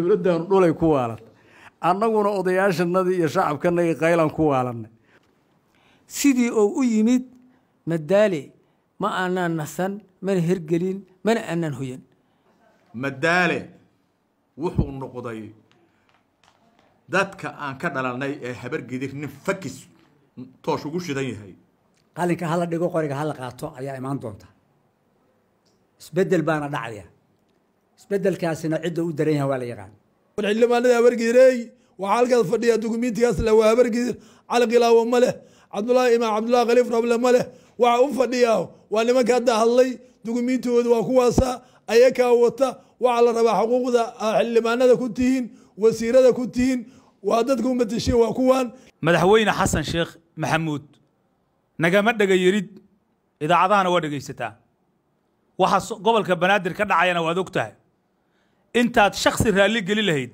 dowladdaanu dhulay ku waalanay annaguna odayaashanadii iyo shacabkanagii qaylan ku waalannay sidii oo u yimid madaale ma aanaan nasan mana hergelin mana aanaan hoyan madaale wuxuu noqday dadka aan ka dhalanay ee habargidir nin fakis toosh ugu shidan yahay qalinka hala dhigo qoriga hala qaato ayaa imaan doonta isbeddel baana dhacaya isbedelkaasina cidda u daran yaha waa la yaqaan warcillimaanada habargiirey waxaa halkaas fadhiya dukumentigaas le waa habargiir cali qilaawo ma leh cabdulaahi imaam cabdullahi khaliif roble ma leh waxa u fadhiya waa nimanka hadda hadlay dukumentooda waa kuwaasa ayakaa wata waxaa la rabaa xuquuqda xildhibaanada ku tihiin wasiirada ku tihiin waa dadka umatashiin waa kuwan madaxweyne xasan sheekh maxamuud nagama dhega yirid idaacadahana waa dhegaysataa waxa gobolka banaadir ka dhacayana waad og tahay intaad shaksi raalli geli lahayd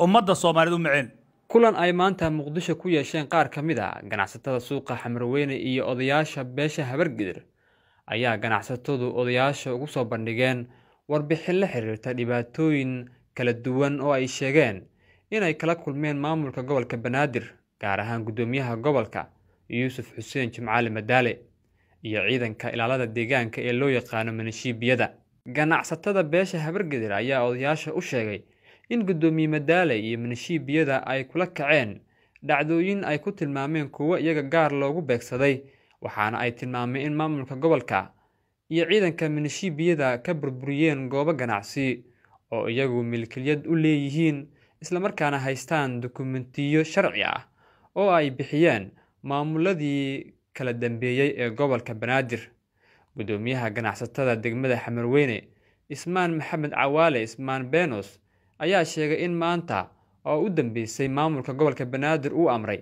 ummadda soomaaliyeed u maceen kulan ay maanta muqdisho ku yeesheen qaar ka mid a ah ganacsatada suuqa xamarweyne iyo odayaasha beesha habargidir ayaa ganacsatadu odayaasha ugu soo bandhigeen warbixin la xiriirta dhibaatooyin kala duwan oo ay sheegeen inay kala kulmeen maamulka gobolka banaadir gaar ahaan guddoomiyaha gobolka yuusuf xuseen jimcaali madaale iyo ciidanka ilaalada deegaanka ee loo yaqaano manishiibiyada ganacsatada beesha habargadir ayaa odayaasha u sheegay in guddoomiye madaale iyo minishiibiyada ay kula kaceen dhacdooyin ay ku tilmaameen kuwo iyaga gaar loogu beegsaday waxaana ay tilmaameen in maamulka gobolka iyo ciidanka minishiibiyada ka burburiyeen goobo ganacsi oo iyagu milkiliyad u leeyihiin islamarkaana haystaan dokumentiyo sharci ah oo ay bixiyeen maamuladii kala dambeeyey ee gobolka banaadir guddoomiyaha ganacsatada degmada xamarweyne ismaan maxamed cawaale ismaan benos ayaa sheegay in maanta oo u dambeysay maamulka gobolka banaadir uu amray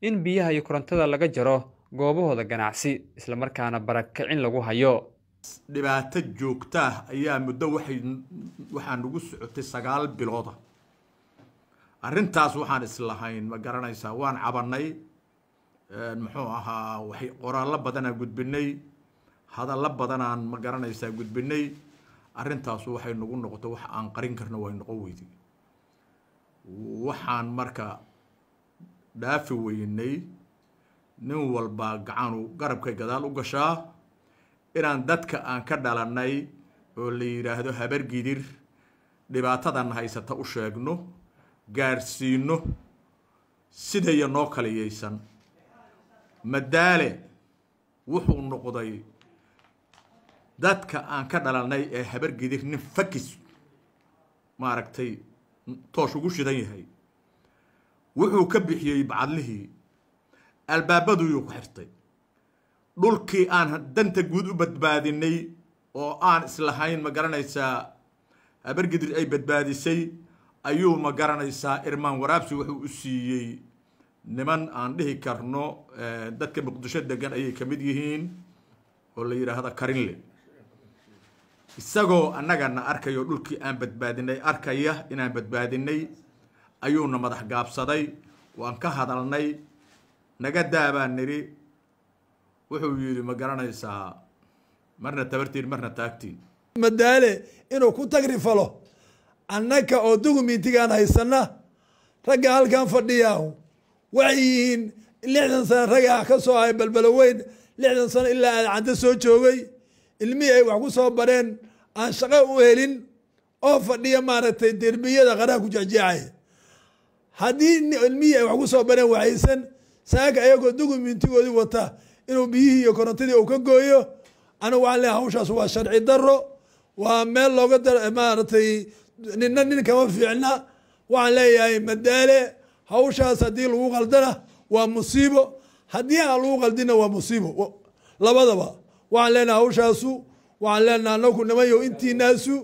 in biyaha iyo korontada laga jaro goobahooda ganacsi islamarkaana barakicin lagu hayo dhibaato joogtaah ayaa muddo waxay waxaa nagu socotay sagaal bilooda arintaas waxaan islahayn ma garanaysaa waan cabannay eh, muxuu ahaa waxay qoraallo badana gudbinay hadallo badanaan ma garanaysaa gudbinay arrintaasu waxay nagu noqoto wax aan qarin karno way noqon weyday waxaan marka dhaafi weynay nin walbaa gacanu garabkay gadaal u gashaa inaan dadka aan ka dhalannay oo la yidhaahdo habargidir dhibaatadan haysata u sheegno gaadhsiinno sidaya noo kaliyaysan madaale wuxuu noqday dadka aan ka dhalanay ee habargidir nin fakis maaragtay toosh ugu shidan yahay wuxuu ka bixiyey bacadlihii albaabaduyuu ku xirtay dhulkii aan danta guud u badbaadinay oo aan islahayn ma garanaysaa habargidir ay badbaadisay ayuu ma garanaysaa irmaan waraabsi wuxuu u siiyey niman aan dhihi karno dadka muqdisho degan ayay ka mid yihiin oo la yidhaahda karinle isagoo annagana arkayo dhulkii aan badbaadinay arkaya inaan badbaadinay ayuuna madax gaabsaday waan ka hadalnay naga daabaan nidhi wuxuu yidhi ma garanaysaa marna tabartiin marna taagtiin madaale inuu ku tagri falo annaka oo dugumintigaan haysanna ragga halkan fadhiya waxay yihiin lixdan sano ragaa ka soo ahay balbelo weyn lixdan sano ilaa aad caddo soo joogay ilmihii ay wax ku soo bareen aan shaqo u helin oo fadhiya maaragtay derbiyada qaraha ku jecjeecaya haddii ilmihii ay wax ku soo bareen waxaysan saaka ayagoo dugumintigoodii wata inuu biyihii iyo korontadii uu ka gooyo anigu waxaan leehay hawshaas waa sharci daro waa meel looga dar maaragtay ninna nin kama fiicna waxaan leeyahay madaale hawshaas haddii lagu qaldana waa musiibo haddii aan lagu qaldinna waa musiibo labadaba waxaan leenaha hawshaasu waxaan leenaha anaku nimanyo intiinaasu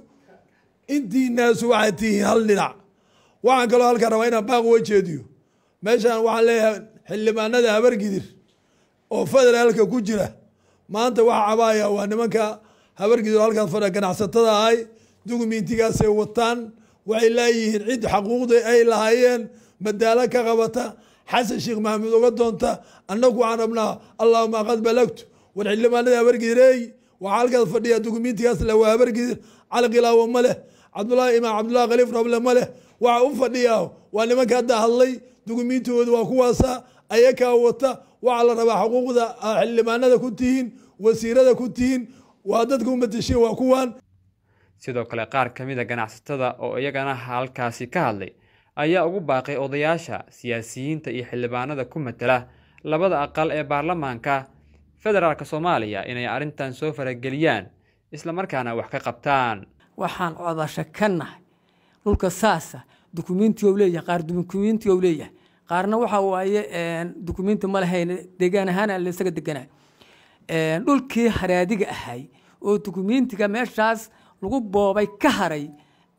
intiinaasu waxaad tihiin hal dhinac waxaan kaloo halkaa rabaa inaan baaq uga jeediyo meeshaan waxaan leeyahay xildhibaanada habargidir oo federaalka ku jira maanta waxaa cabaaya waa nimanka habargidir oo halkaas fadha ganacsatada ahay dugumiintigaasay wataan waxay laayihiin cid xaquuqda ay lahaayeen madaalo ka qabata xasan sheekh maxamuud uga doonta annagu waxaan rabnaa allaahuma qad balagtu war xildhibaanada habargiireey waxaa halkaas fadhiya dukumentigaasle waa habargiir cali khilaawo ma leh cabdulaahi imaam cabdullahi khaliif roble ma leh waxa u fadhiya waa nimanka hadda hadlay dukumentooda waa kuwaasa ayakaa wata waxaa la rabaa xuquuqda ah, xildhibaanada ku tihiin wasiirada ku tihiin waa dadka umatashiin waa kuwan sidoo kale qaar ka mid a ah ganacsatada oo iyagana halkaasi ka hadlay ayaa ugu baaqay odayaasha siyaasiyiinta iyo xildhibaanada ku matela labada aqal ee baarlamaanka federaalka soomaaliya inay arrintan soo farageliyaan islamarkaana wax ka qabtaan waxaan codasho ka nahay dhulka saasa dukumentiy leeyahay qaar dukumentiy leeyahay qaarna waxa waaye dukumenti ma lahayn deegaan ahaan laisaga deganaa dhulkii haraadiga ahay oo dukumentiga meeshaas lagu boobay ka haray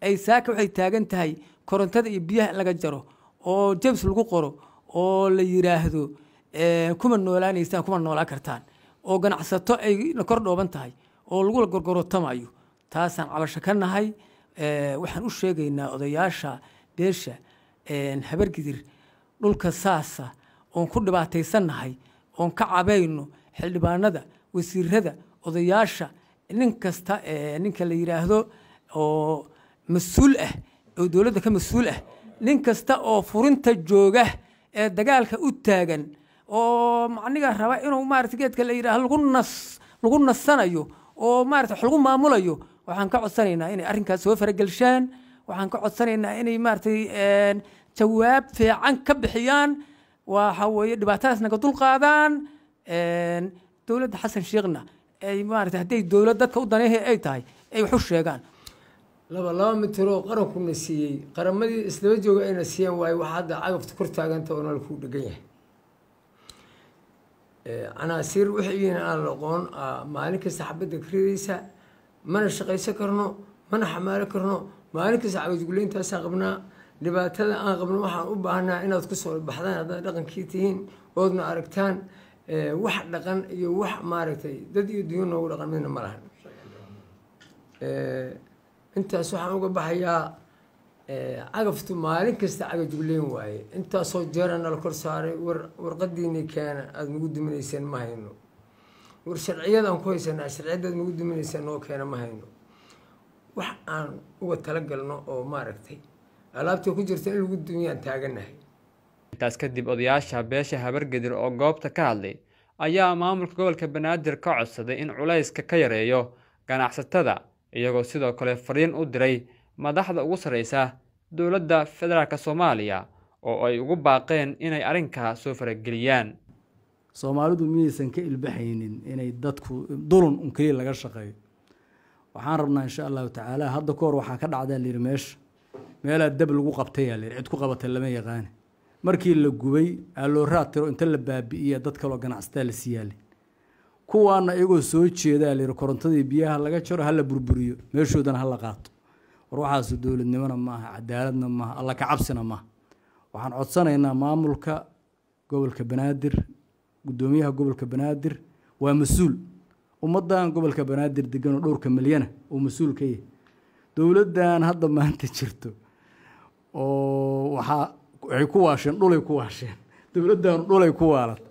ay saaka waxay taagan tahay korontada iyo biyaha laga jaro oo james lagu qoro oo la yiraahdo kuma noolaanaysaan kuma noolaan kartaan oo ganacsato ay la kor dhooban tahay oo lagula gorgorotamayo taasaan cabasho ka nahay waxaan u sheegaynaa odayaasha beesha habargidir dhulka saasa oon ku dhibaataysannahay oon ka cabayno xildhibaanada wasiirada odayaasha nin kasta ninka la yidhaahdo oo mas-uul ah oo dowladda ka mas-uul ah nin kasta oo furinta jooga ee dagaalka u taagan oo aniga raba inuu maarata geedka la yidhaah lagu nas lagu nasanayo oo maarata wax lagu maamulayo waxaan ka codsanaynaa inay arrinkaas soo faragelshaan waxaan ka codsanaynaa inay maaratay jawaab fiican ka bixiyaan waxa weeye dhibaatadaas naga dul qaadaan dowladda xasan sheekhna ay maarata hadday dowlad dadka u daneehi ay tahay ay wax u sheegaan laba laba mitir oo qarankuna siiyey qaramadii islaba jooga ayna siiyeen waaye waxaa hadda cagafta kor taaganta nal kuu dhegan yahay canaasiir waxayihiin aan loqoon maalin kasta xabadda ka ridaysa mana shaqaysan karno mana xamaalo karno maalin kasta xabadguleyntaasaa qabnaa dhibaatada aan qabno waxaan u baahnaa inaad ku baxdaan haddaad dhaqankii tihiin oodna aragtaan wax dhaqan iyo wax maaragtay dad iyo dunyo noogu dhaqan midna ma lahan intaas waxaan uga baxayaa cagaftu maalin kasta cagajugleen waaye intaasoo jeeranala kor saaray war warqadiinii keena aada nagu duminayseen ma hayno war sharciyadaan ku haysanaa sharciyadaad nagu duminayseen noo keena ma hayno wax aan uga talagalno oo maaragtay alaabta ku jirta in lagu dumiyaan taaganahay intaas kadib odayaasha beesha habargadir oo goobta ka hadlay ayaa maamulka gobolka banaadir ka codsaday in culayska ka yareeyo ganacsatada iyagoo sidoo kale fariin u diray madaxda ugu sarreysa dowladda federaalk soomaaliya oo ay ugu baaqeen inay arrinkaa soo farageliyaan soomaalidu miyaysan ka ilbaxaynin inay dadku dulun un keliya laga shaqeeyo waxaan rabnaa insha allahu tacaala hadda ka waxaa ka dhacdaa layidhi meesha meelaa dab lagu qabtayaa layidhi cid ku qabatay lama yaqaane markii la gubay aa loo raatiro inta la baabi'iya dad kaloo ganacsataa la siyaali kuwaana iyagoo soo jeedaa layidhi korontadii biyaha laga jaro ha la burburiyo meeshoodana ha la qaato ruuxaasu dowladnimona maaha cadaaladna maaha alla ka cabsina maaha waxaan codsanaynaa maamulka gobolka banaadir guddoomiyaha gobolka banaadir waa mas-uul ummaddan gobolka banaadir degan oo dhowrka milyana uu mas-uul ka yahay dowladdan hadda maanta jirto oo waxaa waxay ku waasheen dhulay ku waasheen dowladdan dhulay ku waalatay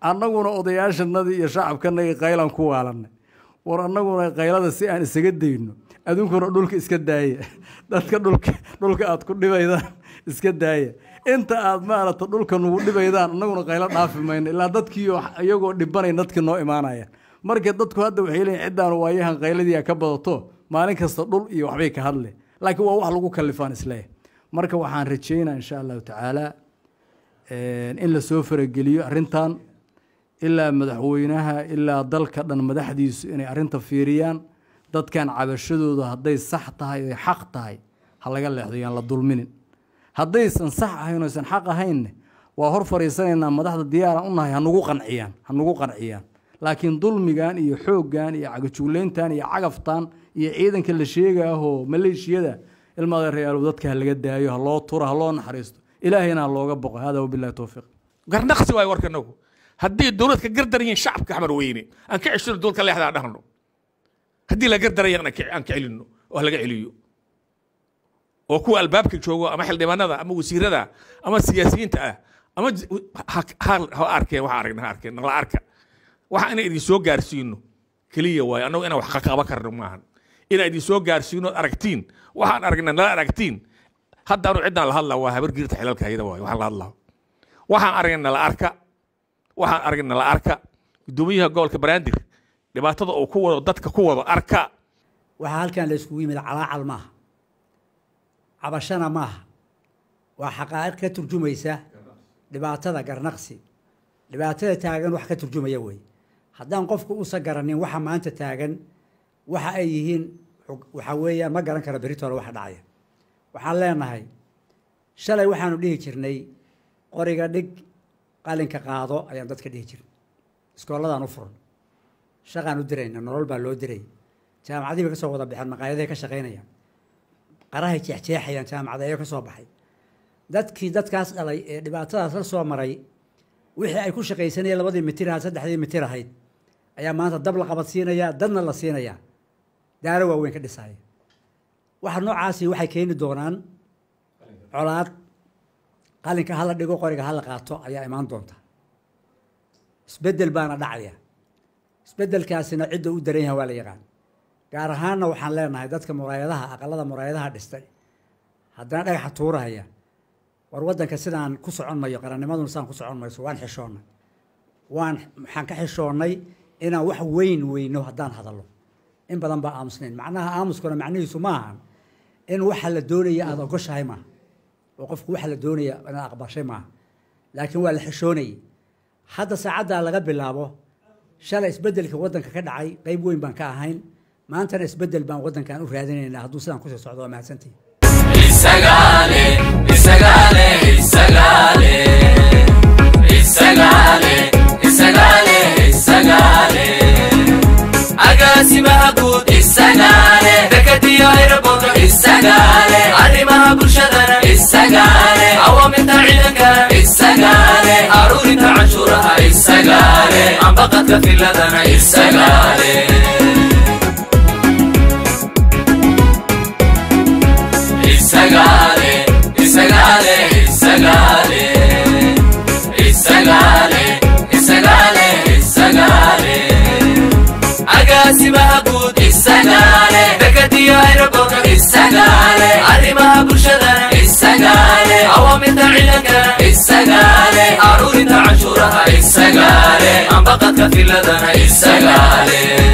annaguna odayaashanadii iyo shacabkanagii iyo ku waalanay war annaguna qaylada si aan isaga dayno adunkuna dhulka iska daaya dadka dhulka dhulka aad ku dhibaydaan iska daaya inta aada maaragta dhulka nagu dhibaydaan annaguna qaylo dhaafi mayno ilaa dadkii iyagoo dhibanayn dadkii noo imaanaya marka dadku hadda waxay leeyiin ciddaan waayahan qayladia ka badato maalin kasta dhul iyo waxbay ka hadle laakiin waa wax lagu kalifaan isleeyahy marka waxaan rajaynaa insha allahu tacaala in lasoo farageliyo arintan ilaa madaxweynaha ilaa dalka dhan madaxdiisu inay arinta fiiriyaan dadkan cabashadooda hadday sax tahay oy xaq tahay ha laga leexdo yaan la dulminin haddaysan sax ahayn oysan xaq ahaynne waa hor fariisanaynaa madaxda diyaara unahay hanugu qanciyaan ha nugu qanciyaan laakiin dulmigan iyo xooggan iyo cagajugleyntan iyo cagaftan iyo ciidanka la sheegaahoo maleeshiyada ilmada ilmadeerayaalow dadka ha laga daayo ha loo tura ha loo naxariisto ilaahayna ha looga boqo hada wabilahi towfiiq garnaqsi waay warkanagu haddii dowladka gardaryiin shacabka xamar weyne aan ka ceshiro dowladka leexdaa dhahno haddii la gardaraya aan ka celino oo halaga celiyo oo kuwa albaabka joogo ama xildhibaanada ama wasiirada ama siyaasiyiinta ah ama ha arkeen waxa aragna ha arkeen nala arka waxa inaan idin soo gaarsiino keliya waayo annagu inaan wax ka qaban karno maahan inaan idin soo gaarsiino ood aragtiin waxaan aragna nala aragtiin hadda anu ciddaan la hadlaa waa habar giirta xilalka hayada waayo waxaan la hadlaa waxaan aragna nala arka waxaan aragna nala arka gudoomiyaha gobolka banaadir dhibaatada uu ku wado dadka ku wado arka waxaa halkan la yskugu yimid calaacal maaha cabashana maaha waa xaqaa'iq ka turjumaysa dhibaatada garnaqsi dhibaatada taagan wax ka turjumaya weeye haddaan qofku uusan garanin waxa maanta taagan waxa ay yihiin waxaa weeyaan ma garan kara beritoole waxa dhacaya waxaan leenahay shalay waxaanu dhihi jirnay qoriga dhig qalinka qaado ayaan dadka dhihi jirnay iskoolladaan u furan shaqaan u dirayna nolol baa loo diray jaamacadii bay ka wada baxeen maqaayadaay ka shaqaynayaan qarahay jeexjeexayaan jaamacada ayagoo ka baxay dadkii dadkaas dhalay ee dhibaatadaas la soo maray wixii ay ku shaqaysanayeen labadii mitir ahayd saddexdii mitir ahayd ayaa maanta dab la qabadsiinayaa dadna la siinayaa daaro waaweyn ka dhisaya waxa noocaasi waxay keeni doonaan colaad qalinka hala dhigo qoriga hala qaato ayaa imaan doonta isbeddel baana dhacaya isbedelkaasina cidda u daran yaha waa la yaqaan gaar ahaanna waxaan leenahay dadka muraayadaha aqalada muraayadaha dhistay haddana dhagaxa tuurahaya war waddanka sidaan ku soconmayo qarannimaduna sidaan ku socon mayso waan xishoonnay waan maxaan ka xishoonnay inaan wax weyn weyno haddaan hadallo in badan baa aamusnayn macnaha aamuskuna macnihiisu ma ahan in waxa la doonaya aada ogoshahay maaha oo qofku waxa la doonaya inaad aqbashay maaha laakiin waa la xishoonayay hadda saacaddaa laga bilaabo shalay isbedelka wadanka ka dhacay qeyb weyn baan ka ahayn maantana isbedel baan wadankan u raadinaynaa hadduu sidaan kusoo socdo waa mahadsantihi أنفقتك في الأذى السلام عليك Isagale, Isagale, Isagale, Isagale, Isagale, Isagale, Agasi Mahbud, Isagale, Bekati Airabona, Isagale, Ali رافقتك في الأذى أنا إنسان عالي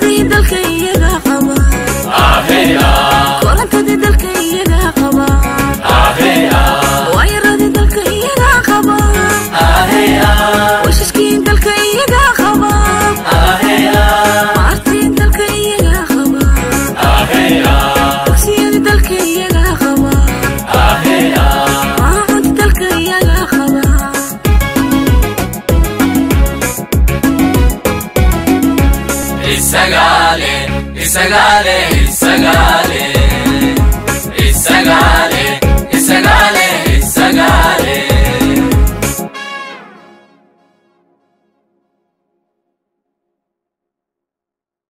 ¡Gracias! られ